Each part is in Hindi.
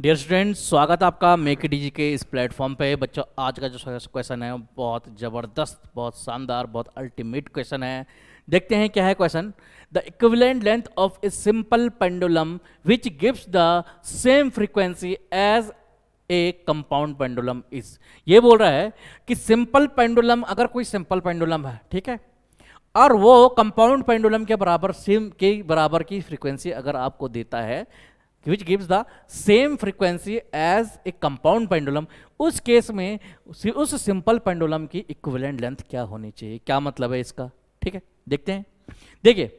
डियर स्टूडेंट्स स्वागत है आपका मेक डीजी के इस प्लेटफॉर्म पे बच्चों आज का जो क्वेश्चन है बहुत ज़बरदस्त बहुत शानदार बहुत अल्टीमेट क्वेश्चन है देखते हैं क्या है question the equivalent length of a simple pendulum which gives the same frequency as a compound pendulum is ये बोल रहा है कि सिंपल पेंडुलम अगर कोई सिंपल पेंडुलम है ठीक है और वो कंपाउंड पेंडुलम के बराबर सिम के बराबर की फ्रीक्वेंसी अगर आपको देता है which gives the same frequency as a compound pendulum उस केस में उस, सिंपल पेंडुलम की इक्विवेलेंट लेंथ क्या होनी चाहिए क्या मतलब है इसका ठीक है देखते हैं देखिए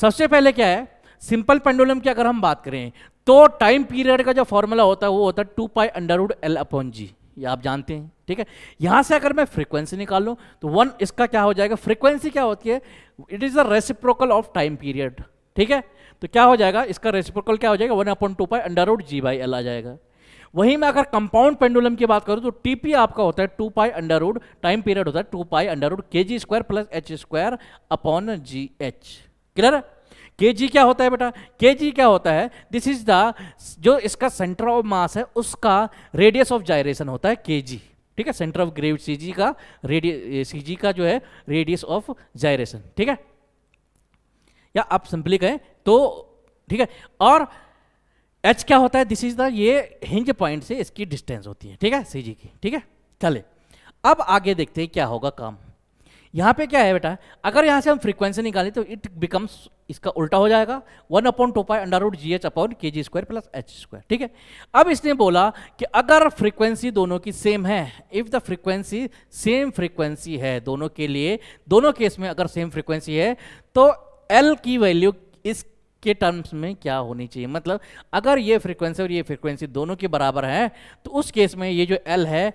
सबसे पहले क्या है सिंपल पेंडुलम की अगर हम बात करें तो टाइम पीरियड का जो फॉर्मूला होता है वो होता है two pi under root L upon G ये आप जानते हैं ठीक है यहां से अगर मैं फ्रीक्वेंसी निकाल लूं तो वन इसका क्या हो जाएगा फ्रीक्वेंसी क्या होती है it is the reciprocal of time period ठीक है तो क्या हो जाएगा इसका रेसिप्रोकल क्या हो जाएगा one upon two pi under root G by L आ जाएगा वहीं मैं अगर कंपाउंड पेंडुलम की बात करूं तो टीपी आपका होता है two pi under root time period होता है two pi under root K G square plus H square upon G H clear है के जी क्या होता है बेटा के जी क्या होता है दिस इज द जो इसका सेंटर ऑफ मास है उसका रेडियस ऑफ जायरेशन होता है के जी ठीक है center of gravity C G का रेडियस सी जी का जो है रेडियस ऑफ जायरेशन ठीक है या आप सिंपली कहें तो ठीक है और एच क्या होता है दिस इज द ये हिंज पॉइंट से इसकी डिस्टेंस होती है ठीक है सी जी की ठीक है चले अब आगे देखते हैं क्या होगा काम यहाँ पे क्या है बेटा अगर यहाँ से हम फ्रीक्वेंसी निकालें तो इट बिकम्स इसका उल्टा हो जाएगा one upon two pi under root G H upon K G square plus H square ठीक है अब इसने बोला कि अगर फ्रीक्वेंसी दोनों की सेम है if the frequency same frequency है दोनों के लिए दोनों केस में अगर सेम फ्रीक्वेंसी है तो एल की वैल्यू इसके टर्म्स में क्या होनी चाहिए मतलब अगर ये फ्रीक्वेंसी और ये फ्रीक्वेंसी दोनों के बराबर है तो उस केस में ये जो एल है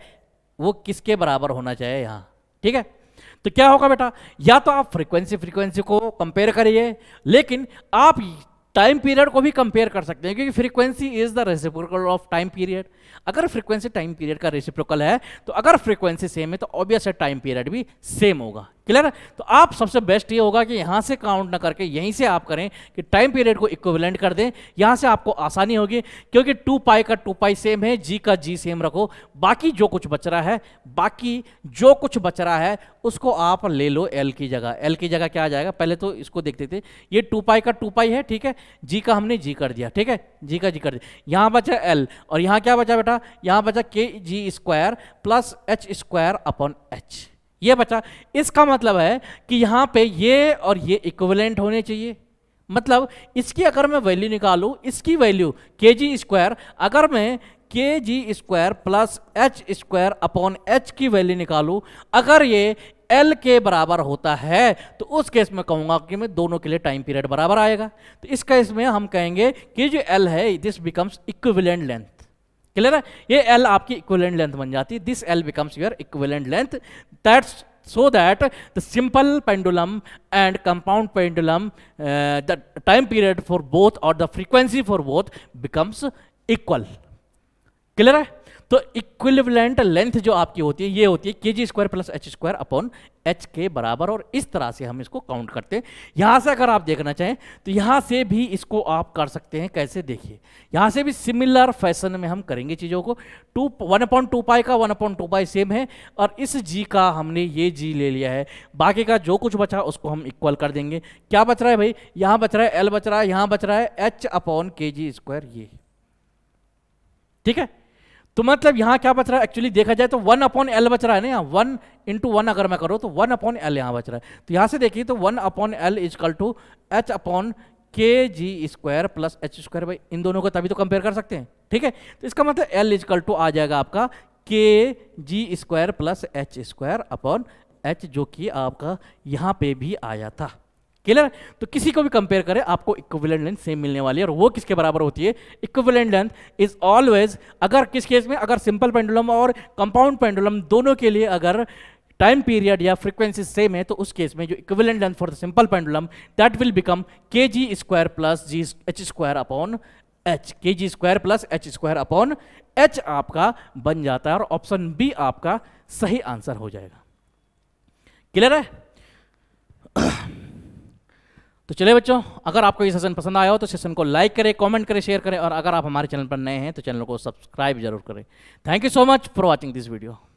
वो किसके बराबर होना चाहिए यहाँ ठीक है तो क्या होगा बेटा या तो आप फ्रीक्वेंसी फ्रीक्वेंसी को कंपेयर करिए लेकिन आप टाइम पीरियड को भी कंपेयर कर सकते हैं क्योंकि frequency is the reciprocal of time period अगर फ्रीक्वेंसी टाइम पीरियड का रेसिप्रोकल है तो अगर फ्रीक्वेंसी सेम है तो ऑब्वियस है टाइम पीरियड भी सेम होगा क्लियर तो आप सबसे बेस्ट ये होगा कि यहाँ से काउंट ना करके यहीं से आप करें कि टाइम पीरियड को इक्विवेलेंट कर दें यहाँ से आपको आसानी होगी क्योंकि टू पाई का टू पाई सेम है जी का जी सेम रखो बाकी जो कुछ बच रहा है बाकी जो कुछ बच रहा है उसको आप ले लो एल की जगह एल की जगह क्या आ जाएगा पहले तो इसको देखते थे ये टू पाई का टू पाई है ठीक है जी का हमने जी कर दिया ठीक है जी का जी कर दिया यहाँ बचा एल और यहाँ क्या बचा बेटा यहाँ बचा K G square plus H square upon H ये बचा इसका मतलब है कि यहाँ पे ये और ये इक्वलेंट होने चाहिए मतलब इसकी अगर मैं वैल्यू निकालू इसकी वैल्यू के जी स्क्वायर अगर मैं K G square plus H square upon H की वैल्यू निकालू अगर ये एल के बराबर होता है तो उस केस में कहूंगा कि मैं दोनों के लिए टाइम पीरियड बराबर आएगा तो इस केस में हम कहेंगे कि जो एल है this becomes equivalent length clear है ये एल आपकी इक्विवेलेंट लेंथ बन जाती है this L becomes your equivalent length that's so that the simple pendulum and compound pendulum the time period for both और the frequency for both becomes equal clear है तो इक्विवलेंट लेंथ जो आपकी होती है ये होती है K G square plus H square upon H के बराबर और इस तरह से हम इसको काउंट करते हैं यहाँ से अगर आप देखना चाहें तो यहाँ से भी इसको आप कर सकते हैं कैसे देखिए यहाँ से भी सिमिलर फैशन में हम करेंगे चीज़ों को two one upon two pi का one upon two pi same है और इस जी का हमने ये जी ले लिया है बाकी का जो कुछ बचा उसको हम इक्वल कर देंगे क्या बच रहा है भाई यहाँ बच रहा है एल बच रहा है यहाँ बच रहा है H upon K G square ये ठीक है तो मतलब यहाँ क्या बच रहा है एक्चुअली देखा जाए तो वन अपॉन एल बच रहा है ना यहाँ वन इंटू वन अगर मैं करूँ तो वन अपॉन एल यहाँ बच रहा है तो यहाँ से देखिए तो one upon L is equal two H upon K G square plus H square भाई इन दोनों को तभी तो कंपेयर कर सकते हैं ठीक है तो इसका मतलब एल इजकल टू आ जाएगा आपका K G square plus H square upon H जो कि आपका यहाँ पे भी आया था क्लियर तो किसी को भी कंपेयर करें आपको इक्विवेलेंट लेंथ सेम मिलने वाली है और वो किसके बराबर होती है इक्विवेलेंट लेंथ इज ऑलवेज अगर किस केस में अगर सिंपल पेंडुलम और कंपाउंड पेंडुलम दोनों के लिए अगर टाइम पीरियड या फ्रीक्वेंसी सेम है तो उस केस में जो equivalent length for the simple pendulum that will become K G square plus G H square upon H K G square plus H square upon H आपका बन जाता है और ऑप्शन बी आपका सही आंसर हो जाएगा क्लियर है तो चले बच्चों अगर आपको ये सेशन पसंद आया हो तो सेशन को लाइक करें कमेंट करें शेयर करें और अगर आप हमारे चैनल पर नए हैं तो चैनल को सब्सक्राइब जरूर करें thank you so much for watching this video